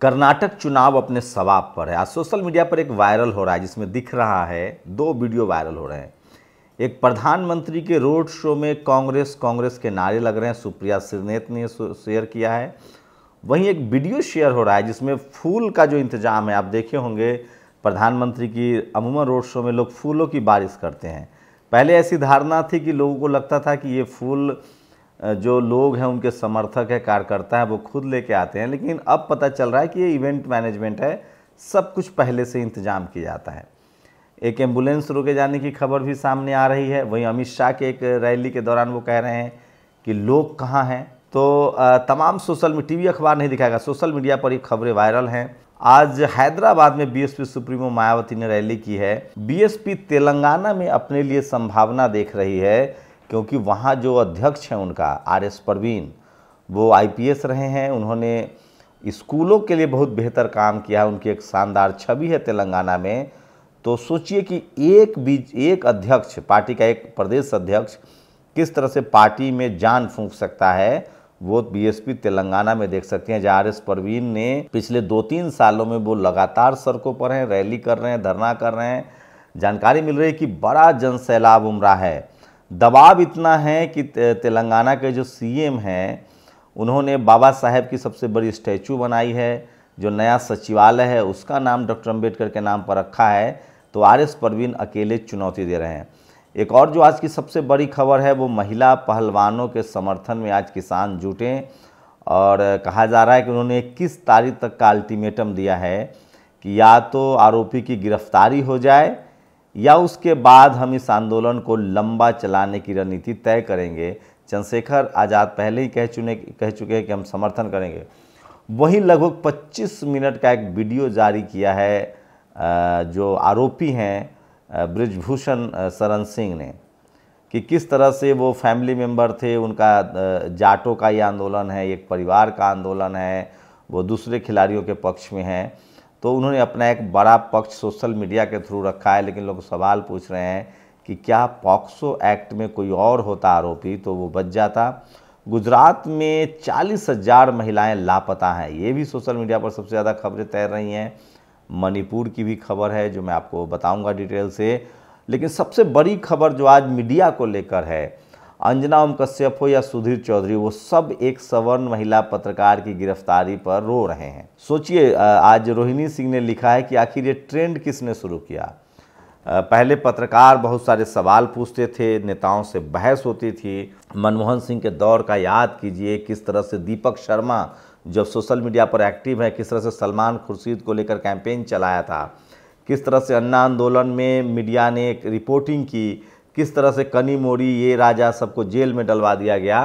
कर्नाटक चुनाव अपने सवाब पर है आज सोशल मीडिया पर एक वायरल हो रहा है जिसमें दिख रहा है दो वीडियो वायरल हो रहे हैं एक प्रधानमंत्री के रोड शो में कांग्रेस कांग्रेस के नारे लग रहे हैं सुप्रिया सिरनेत ने शेयर किया है वहीं एक वीडियो शेयर हो रहा है जिसमें फूल का जो इंतजाम है आप देखे होंगे प्रधानमंत्री की अमूमन रोड शो में लोग फूलों की बारिश करते हैं पहले ऐसी धारणा थी कि लोगों को लगता था कि ये फूल जो लोग हैं उनके समर्थक है कार्यकर्ता हैं वो खुद लेके आते हैं लेकिन अब पता चल रहा है कि ये इवेंट मैनेजमेंट है सब कुछ पहले से इंतजाम किया जाता है एक एम्बुलेंस रोके जाने की खबर भी सामने आ रही है वहीं अमित शाह के एक रैली के दौरान वो कह रहे हैं कि लोग कहाँ हैं तो तमाम सोशल मीडिया वी अखबार नहीं दिखाएगा सोशल मीडिया पर ये खबरें वायरल हैं आज हैदराबाद में बीएसपी सुप्रीमो मायावती ने रैली की है बीएसपी तेलंगाना में अपने लिए संभावना देख रही है क्योंकि वहाँ जो अध्यक्ष हैं उनका आर एस परवीन वो आईपीएस रहे हैं उन्होंने स्कूलों के लिए बहुत बेहतर काम किया है उनकी एक शानदार छवि है तेलंगाना में तो सोचिए कि एक बीच एक अध्यक्ष पार्टी का एक प्रदेश अध्यक्ष किस तरह से पार्टी में जान फूंक सकता है वो बीएसपी तेलंगाना में देख सकते हैं जहाँ आर एस परवीन ने पिछले दो तीन सालों में वो लगातार सड़कों पर हैं रैली कर रहे हैं धरना कर रहे हैं जानकारी मिल रही है कि बड़ा जन सैलाब उमरा है दबाव इतना है कि तेलंगाना के जो सीएम हैं उन्होंने बाबा साहेब की सबसे बड़ी स्टैचू बनाई है जो नया सचिवालय है उसका नाम डॉक्टर अम्बेडकर के नाम पर रखा है तो आर एस परवीन अकेले चुनौती दे रहे हैं एक और जो आज की सबसे बड़ी खबर है वो महिला पहलवानों के समर्थन में आज किसान जुटे और कहा जा रहा है कि उन्होंने किस तारीख तक का अल्टीमेटम दिया है कि या तो आरोपी की गिरफ्तारी हो जाए या उसके बाद हम इस आंदोलन को लंबा चलाने की रणनीति तय करेंगे चंद्रशेखर आज़ाद पहले ही कह चुने कह चुके हैं कि हम समर्थन करेंगे वही लगभग 25 मिनट का एक वीडियो जारी किया है जो आरोपी हैं ब्रिजभूषण शरण सिंह ने कि किस तरह से वो फैमिली मेंबर थे उनका जाटों का ये आंदोलन है एक परिवार का आंदोलन है वो दूसरे खिलाड़ियों के पक्ष में हैं तो उन्होंने अपना एक बड़ा पक्ष सोशल मीडिया के थ्रू रखा है लेकिन लोग सवाल पूछ रहे हैं कि क्या पॉक्सो एक्ट में कोई और होता आरोपी तो वो बच जाता गुजरात में चालीस हजार महिलाएं लापता हैं ये भी सोशल मीडिया पर सबसे ज़्यादा खबरें तैर रही हैं मणिपुर की भी खबर है जो मैं आपको बताऊंगा डिटेल से लेकिन सबसे बड़ी खबर जो आज मीडिया को लेकर है अंजना ओम कश्यप हो या सुधीर चौधरी वो सब एक सवर्ण महिला पत्रकार की गिरफ्तारी पर रो रहे हैं सोचिए आज रोहिणी सिंह ने लिखा है कि आखिर ये ट्रेंड किसने शुरू किया पहले पत्रकार बहुत सारे सवाल पूछते थे नेताओं से बहस होती थी मनमोहन सिंह के दौर का याद कीजिए किस तरह से दीपक शर्मा जब सोशल मीडिया पर एक्टिव है किस तरह से सलमान खुर्शीद को लेकर कैंपेन चलाया था किस तरह से अन्ना आंदोलन में मीडिया ने एक रिपोर्टिंग की किस तरह से कनी मोरी ये राजा सबको जेल में डलवा दिया गया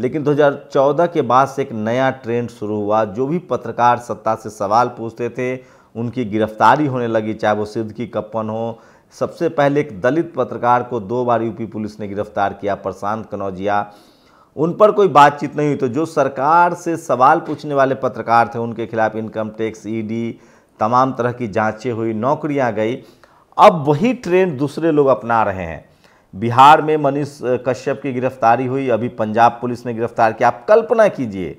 लेकिन 2014 के बाद से एक नया ट्रेंड शुरू हुआ जो भी पत्रकार सत्ता से सवाल पूछते थे उनकी गिरफ्तारी होने लगी चाहे वो सिद्ध की कप्पन हो सबसे पहले एक दलित पत्रकार को दो बार यूपी पुलिस ने गिरफ्तार किया प्रशांत कनौजिया उन पर कोई बातचीत नहीं हुई तो जो सरकार से सवाल पूछने वाले पत्रकार थे उनके खिलाफ इनकम टैक्स ईडी तमाम तरह की जांचें हुई नौकरियां गई अब वही ट्रेंड दूसरे लोग अपना रहे हैं बिहार में मनीष कश्यप की गिरफ्तारी हुई अभी पंजाब पुलिस ने गिरफ्तार किया आप कल्पना कीजिए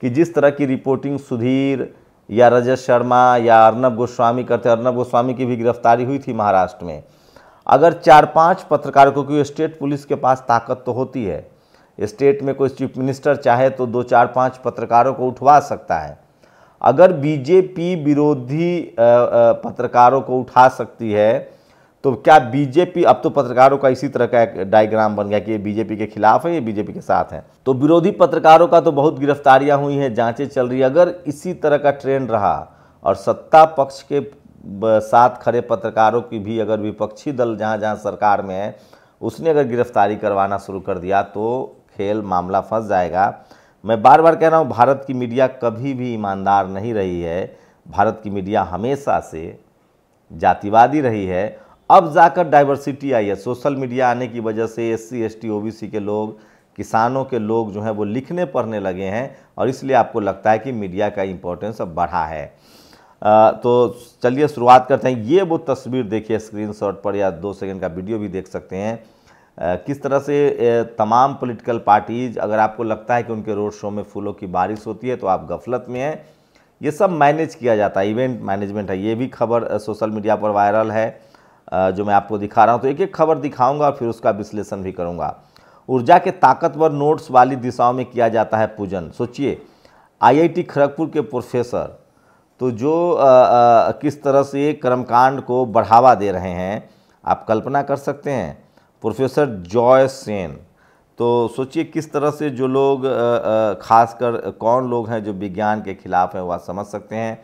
कि जिस तरह की रिपोर्टिंग सुधीर या रजत शर्मा या अर्नब गोस्वामी करते अर्नब गोस्वामी की भी गिरफ्तारी हुई थी महाराष्ट्र में अगर चार पांच पत्रकारों क्योंकि स्टेट पुलिस के पास ताकत तो होती है स्टेट में कोई चीफ मिनिस्टर चाहे तो दो चार पांच पत्रकारों को उठवा सकता है अगर बीजेपी विरोधी पत्रकारों को उठा सकती है तो क्या बीजेपी अब तो पत्रकारों का इसी तरह का एक डायग्राम बन गया कि ये बीजेपी के खिलाफ है ये बीजेपी के साथ है तो विरोधी पत्रकारों का तो बहुत गिरफ्तारियां हुई हैं जांचें चल रही अगर इसी तरह का ट्रेंड रहा और सत्ता पक्ष के साथ खड़े पत्रकारों की भी अगर विपक्षी दल जहाँ जहाँ सरकार में है उसने अगर गिरफ्तारी करवाना शुरू कर दिया तो खेल मामला फंस जाएगा मैं बार बार कह रहा हूँ भारत की मीडिया कभी भी ईमानदार नहीं रही है भारत की मीडिया हमेशा से जातिवादी रही है अब जाकर डाइवर्सिटी आई है सोशल मीडिया आने की वजह से S C S T O B C के लोग किसानों के लोग जो हैं वो लिखने पढ़ने लगे हैं और इसलिए आपको लगता है कि मीडिया का इम्पोर्टेंस अब बढ़ा है आ, तो चलिए शुरुआत करते हैं ये वो तस्वीर देखिए स्क्रीनशॉट पर या दो सेकंड का वीडियो भी देख सकते हैं आ, किस तरह से तमाम पॉलिटिकल पार्टीज अगर आपको लगता है कि उनके रोड शो में फूलों की बारिश होती है तो आप गफलत में हैं ये सब मैनेज किया जाता है इवेंट मैनेजमेंट है ये भी खबर सोशल मीडिया पर वायरल है जो मैं आपको दिखा रहा हूँ तो एक एक खबर दिखाऊंगा और फिर उसका विश्लेषण भी करूँगा ऊर्जा के ताकतवर नोट्स वाली दिशाओं में किया जाता है पूजन सोचिए आईआईटी खड़गपुर के प्रोफेसर तो जो आ, आ, किस तरह से कर्मकांड को बढ़ावा दे रहे हैं आप कल्पना कर सकते हैं प्रोफेसर जॉय सेन तो सोचिए किस तरह से जो लोग खासकर कौन लोग हैं जो विज्ञान के खिलाफ हैं वह समझ सकते हैं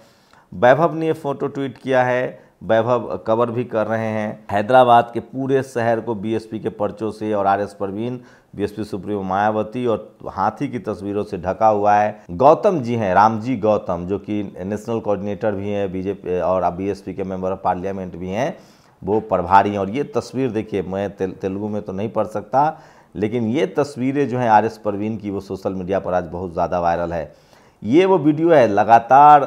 वैभव ने फोटो ट्वीट किया है वैभव कवर भी कर रहे हैं हैदराबाद के पूरे शहर को बीएसपी के पर्चों से और RS Praveen BSP supremo Mayawati और हाथी की तस्वीरों से ढका हुआ है गौतम जी हैं रामजी गौतम जो कि नेशनल कोऑर्डिनेटर भी हैं बीजेपी और अब बीएसपी के मेंबर ऑफ पार्लियामेंट भी हैं वो प्रभारी हैं और ये तस्वीर देखिए मैं तेलुगु में तो नहीं पढ़ सकता लेकिन ये तस्वीरें जो हैं आर एस परवीन की वो सोशल मीडिया पर आज बहुत ज़्यादा वायरल है ये वो वीडियो है लगातार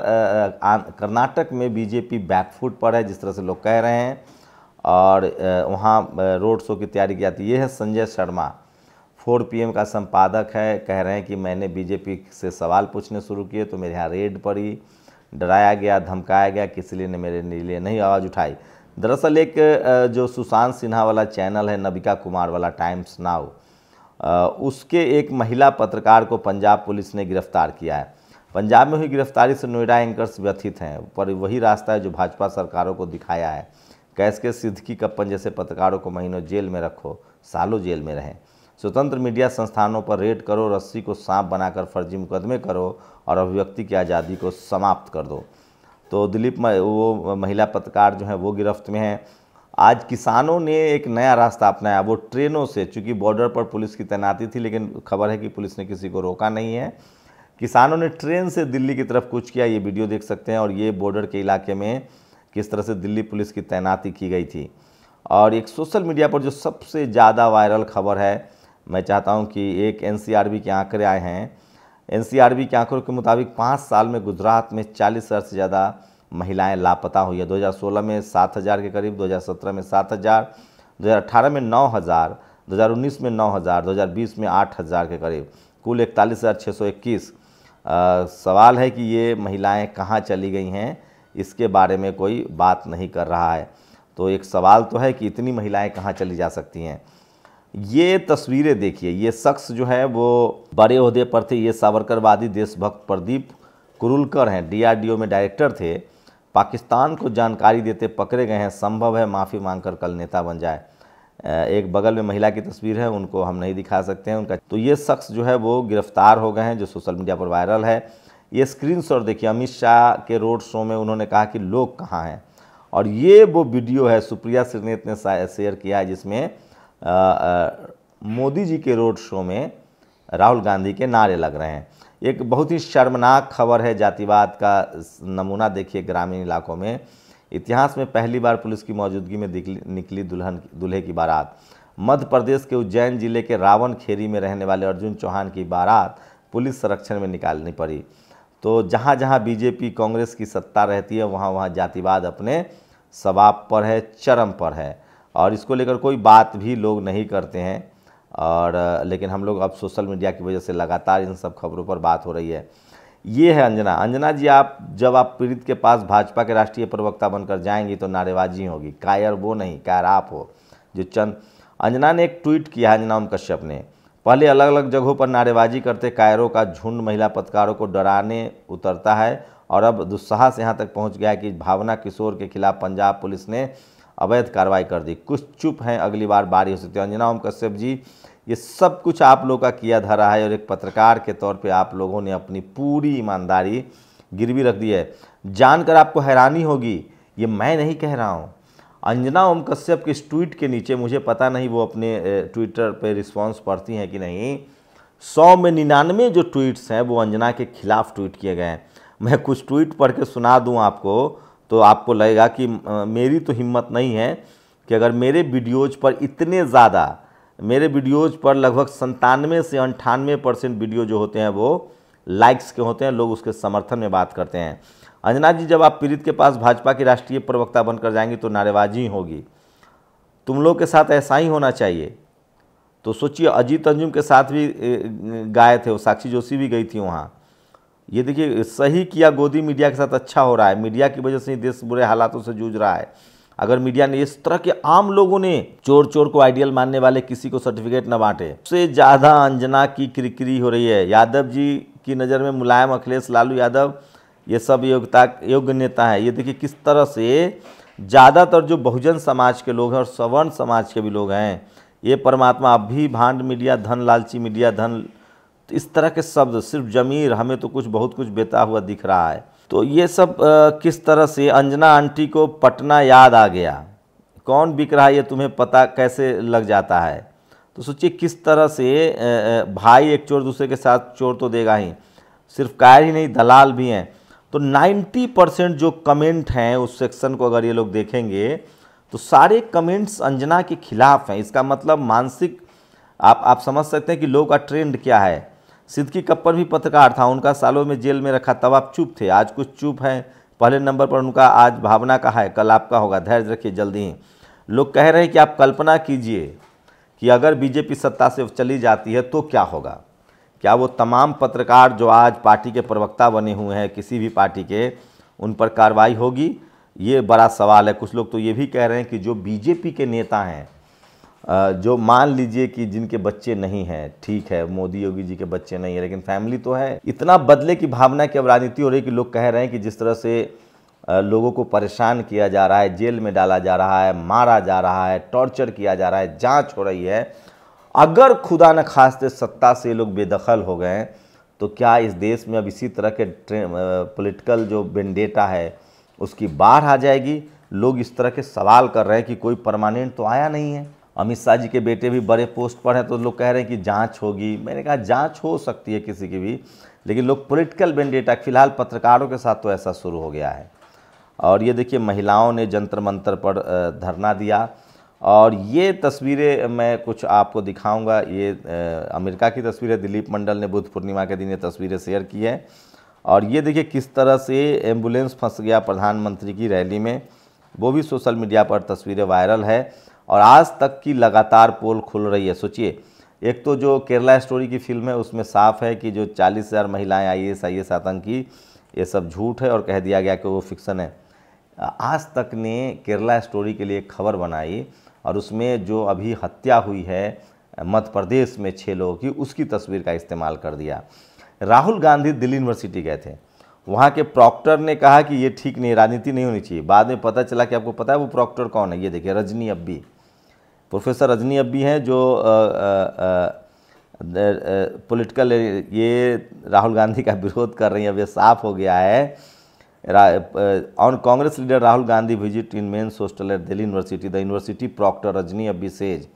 कर्नाटक में बीजेपी बैकफुट पर है जिस तरह से लोग कह रहे हैं और वहाँ रोड शो की तैयारी की जाती है ये है संजय शर्मा फोर पीएम का संपादक है कह रहे हैं कि मैंने बीजेपी से सवाल पूछने शुरू किए तो मेरे यहाँ रेड पड़ी डराया गया धमकाया गया किसी लिए ने मेरे लिए नहीं आवाज़ उठाई दरअसल एक जो सुशांत सिन्हा वाला चैनल है नबिका कुमार वाला टाइम्स नाउ उसके एक महिला पत्रकार को पंजाब पुलिस ने गिरफ्तार किया है पंजाब में हुई गिरफ्तारी से नोएडा एंकर्स व्यथित हैं पर वही रास्ता है जो भाजपा सरकारों को दिखाया है कैस के सिद्धकी कप्पन जैसे पत्रकारों को महीनों जेल में रखो सालों जेल में रहें स्वतंत्र मीडिया संस्थानों पर रेड करो रस्सी को सांप बनाकर फर्जी मुकदमे करो और अभिव्यक्ति की आज़ादी को समाप्त कर दो तो दिलीप वो महिला पत्रकार जो हैं वो गिरफ्त में हैं आज किसानों ने एक नया रास्ता अपनाया वो ट्रेनों से चूँकि बॉर्डर पर पुलिस की तैनाती थी लेकिन खबर है कि पुलिस ने किसी को रोका नहीं है किसानों ने ट्रेन से दिल्ली की तरफ कुछ किया ये वीडियो देख सकते हैं और ये बॉर्डर के इलाके में किस तरह से दिल्ली पुलिस की तैनाती की गई थी और एक सोशल मीडिया पर जो सबसे ज़्यादा वायरल खबर है मैं चाहता हूँ कि एक एन के आंकड़े आए हैं एन के आंकड़ों के मुताबिक पाँच साल में गुजरात में चालीस हज़ार से ज़्यादा महिलाएं लापता हुई हैं 2016 में 7000 के करीब 2017 में 7000 2018 में 9000 2019 में 9000 2020 में 8000 के करीब कुल इकतालीस हज़ार छः सौ इक्कीस आ, सवाल है कि ये महिलाएं कहाँ चली गई हैं इसके बारे में कोई बात नहीं कर रहा है तो एक सवाल तो है कि इतनी महिलाएं कहाँ चली जा सकती हैं ये तस्वीरें देखिए ये शख्स जो है वो बड़े अहदे पर थे ये सावरकरवादी देशभक्त प्रदीप कुरुलकर हैं डीआरडीओ में डायरेक्टर थे पाकिस्तान को जानकारी देते पकड़े गए हैं संभव है माफ़ी मांगकर कल नेता बन जाए एक बगल में महिला की तस्वीर है उनको हम नहीं दिखा सकते हैं उनका तो ये शख्स जो है वो गिरफ्तार हो गए हैं जो सोशल मीडिया पर वायरल है ये स्क्रीन शॉट देखिए अमित शाह के रोड शो में उन्होंने कहा कि लोग कहाँ हैं और ये वो वीडियो है सुप्रिया श्रीनेत ने शेयर किया है जिसमें मोदी जी के रोड शो में राहुल गांधी के नारे लग रहे हैं एक बहुत ही शर्मनाक खबर है जातिवाद का नमूना देखिए ग्रामीण इलाकों में इतिहास में पहली बार पुलिस की मौजूदगी में निकली दुल्हन दूल्हे की बारात मध्य प्रदेश के उज्जैन जिले के रावण खेरी में रहने वाले अर्जुन चौहान की बारात पुलिस संरक्षण में निकालनी पड़ी तो जहाँ जहाँ बीजेपी कांग्रेस की सत्ता रहती है वहाँ वहाँ जातिवाद अपने सवाब पर है चरम पर है और इसको लेकर कोई बात भी लोग नहीं करते हैं और लेकिन हम लोग अब सोशल मीडिया की वजह से लगातार इन सब खबरों पर बात हो रही है ये है अंजना अंजना जी आप जब आप पीड़ित के पास भाजपा के राष्ट्रीय प्रवक्ता बनकर जाएंगी तो नारेबाजी होगी कायर वो नहीं कायर आप हो जो चंद अंजना ने एक ट्वीट किया अंजना ओम कश्यप ने पहले अलग अलग जगहों पर नारेबाजी करते कायरों का झुंड महिला पत्रकारों को डराने उतरता है और अब दुस्साहस यहाँ तक पहुँच गया कि भावना किशोर के खिलाफ पंजाब पुलिस ने अवैध कार्रवाई कर दी कुछ चुप हैं अगली बार बारी हो सकती है अंजना ओम कश्यप जी ये सब कुछ आप लोग का किया धरा है और एक पत्रकार के तौर पे आप लोगों ने अपनी पूरी ईमानदारी गिरवी रख दी है जानकर आपको हैरानी होगी ये मैं नहीं कह रहा हूँ अंजना ओम कश्यप के इस ट्वीट के नीचे मुझे पता नहीं वो अपने ट्विटर पर रिस्पॉन्स पढ़ती हैं कि नहीं सौ में निन्यानवे जो ट्वीट्स हैं वो अंजना के खिलाफ ट्वीट किए गए हैं मैं कुछ ट्वीट पढ़ के सुना दूँ आपको तो आपको लगेगा कि मेरी तो हिम्मत नहीं है कि अगर मेरे वीडियोज़ पर इतने ज़्यादा मेरे वीडियोज़ पर लगभग संतानवे से अंठानवे परसेंट वीडियो जो होते हैं वो लाइक्स के होते हैं लोग उसके समर्थन में बात करते हैं अंजना जी जब आप पीड़ित के पास भाजपा की राष्ट्रीय प्रवक्ता बनकर जाएंगी तो नारेबाजी होगी तुम लोग के साथ ऐसा ही होना चाहिए तो सोचिए अजीत अंजुम के साथ भी गाए थे वो साक्षी जोशी भी गई थी वहाँ ये देखिए सही किया गोदी मीडिया के साथ अच्छा हो रहा है मीडिया की वजह से ही देश बुरे हालातों से जूझ रहा है अगर मीडिया ने इस तरह के आम लोगों ने चोर चोर को आइडियल मानने वाले किसी को सर्टिफिकेट न बांटे उससे ज़्यादा अंजना की क्रिक्री हो रही है यादव जी की नज़र में मुलायम अखिलेश लालू यादव ये सब योग्यता योग्य नेता है ये देखिए किस तरह से ज़्यादातर जो बहुजन समाज के लोग हैं और सवर्ण समाज के भी लोग हैं ये परमात्मा अब भी भांड मीडिया धन लालची मीडिया धन इस तरह के शब्द सिर्फ जमीर हमें तो कुछ बहुत कुछ बेता हुआ दिख रहा है तो ये सब आ, किस तरह से अंजना आंटी को पटना याद आ गया कौन बिक रहा है ये तुम्हें पता कैसे लग जाता है तो सोचिए किस तरह से भाई एक चोर दूसरे के साथ चोर तो देगा ही सिर्फ कायर ही नहीं दलाल भी हैं तो 90 परसेंट जो कमेंट हैं उस सेक्शन को अगर ये लोग देखेंगे तो सारे कमेंट्स अंजना के खिलाफ हैं इसका मतलब मानसिक आप आप समझ सकते हैं कि लोग का ट्रेंड क्या है सिद्दकी कप्पर भी पत्रकार था उनका सालों में जेल में रखा तब आप चुप थे आज कुछ चुप हैं पहले नंबर पर उनका आज भावना का है कल आपका होगा धैर्य रखिए जल्दी ही लोग कह रहे हैं कि आप कल्पना कीजिए कि अगर बीजेपी सत्ता से चली जाती है तो क्या होगा क्या वो तमाम पत्रकार जो आज पार्टी के प्रवक्ता बने हुए हैं किसी भी पार्टी के उन पर कार्रवाई होगी ये बड़ा सवाल है कुछ लोग तो ये भी कह रहे हैं कि जो बीजेपी के नेता हैं जो मान लीजिए कि जिनके बच्चे नहीं हैं ठीक है मोदी योगी जी के बच्चे नहीं है लेकिन फैमिली तो है इतना बदले की भावना की अब राजनीति हो रही कि लोग कह रहे हैं कि जिस तरह से लोगों को परेशान किया जा रहा है जेल में डाला जा रहा है मारा जा रहा है टॉर्चर किया जा रहा है जाँच हो रही है अगर खुदा न खास्ते सत्ता से लोग बेदखल हो गए तो क्या इस देश में अब इसी तरह के पॉलिटिकल जो बेंडेटा है उसकी बाढ़ आ जाएगी लोग इस तरह के सवाल कर रहे हैं कि कोई परमानेंट तो आया नहीं है अमित शाह जी के बेटे भी बड़े पोस्ट पर हैं तो लोग कह रहे हैं कि जांच होगी मैंने कहा जांच हो सकती है किसी की भी लेकिन लोग पॉलिटिकल वेंडेटा फिलहाल पत्रकारों के साथ तो ऐसा शुरू हो गया है और ये देखिए महिलाओं ने जंतर मंतर पर धरना दिया और ये तस्वीरें मैं कुछ आपको दिखाऊंगा ये अमेरिका की तस्वीरें दिलीप मंडल ने बुद्ध पूर्णिमा के दिन ये तस्वीरें शेयर की है और ये देखिए किस तरह से एम्बुलेंस फंस गया प्रधानमंत्री की रैली में वो भी सोशल मीडिया पर तस्वीरें वायरल है और आज तक की लगातार पोल खुल रही है सोचिए एक तो जो केरला स्टोरी की फिल्म है उसमें साफ है कि जो चालीस हज़ार महिलाएँ आई एस आई एस आतंकी ये सब झूठ है और कह दिया गया कि वो फिक्सन है आज तक ने केरला स्टोरी के लिए खबर बनाई और उसमें जो अभी हत्या हुई है मध्य प्रदेश में छः लोगों की उसकी तस्वीर का इस्तेमाल कर दिया राहुल गांधी दिल्ली यूनिवर्सिटी गए थे वहाँ के प्रॉक्टर ने कहा कि ये ठीक नहीं राजनीति नहीं होनी चाहिए बाद में पता चला कि आपको पता है वो प्रॉक्टर कौन है ये देखिए रजनी अब्बी प्रोफेसर रजनी अब भी हैं जो पॉलिटिकल ये राहुल गांधी का विरोध कर रही हैं अब ये साफ हो गया है on Congress leader Rahul Gandhi visit in men hostel at Delhi University the university proctor Rajni Abbi says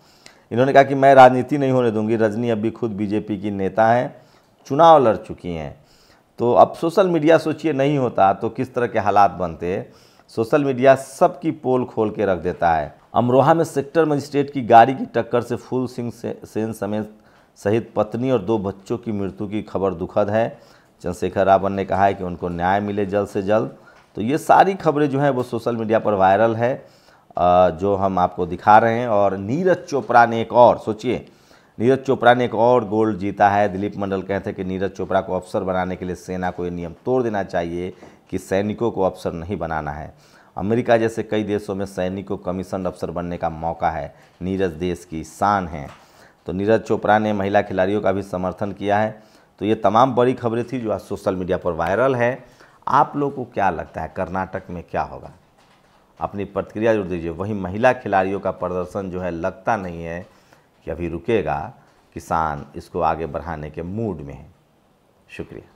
इन्होंने कहा कि मैं राजनीति नहीं होने दूंगी रजनी अबी खुद बीजेपी की नेता हैं चुनाव लड़ चुकी हैं तो अब सोशल मीडिया सोचिए नहीं होता तो किस तरह के हालात बनते सोशल मीडिया सबकी पोल खोल के रख देता है अमरोहा में सेक्टर मजिस्ट्रेट की गाड़ी की टक्कर से फूल सिंह से, सेन समेत सहित पत्नी और दो बच्चों की मृत्यु की खबर दुखद है चंद्रशेखर रावण ने कहा है कि उनको न्याय मिले जल्द से जल्द तो ये सारी खबरें जो हैं वो सोशल मीडिया पर वायरल है जो हम आपको दिखा रहे हैं और नीरज चोपड़ा ने एक और सोचिए नीरज चोपड़ा ने एक और गोल्ड जीता है दिलीप मंडल कहते हैं कि नीरज चोपड़ा को अफसर बनाने के लिए सेना को ये नियम तोड़ देना चाहिए कि सैनिकों को अफसर नहीं बनाना है अमेरिका जैसे कई देशों में सैनिक को कमीशन अफसर बनने का मौका है नीरज देश की शान है तो नीरज चोपड़ा ने महिला खिलाड़ियों का भी समर्थन किया है तो ये तमाम बड़ी खबरें थी जो आज सोशल मीडिया पर वायरल है आप लोगों को क्या लगता है कर्नाटक में क्या होगा अपनी प्रतिक्रिया जोड़ दीजिए वहीं महिला खिलाड़ियों का प्रदर्शन जो है लगता नहीं है कि अभी रुकेगा किसान इसको आगे बढ़ाने के मूड में है शुक्रिया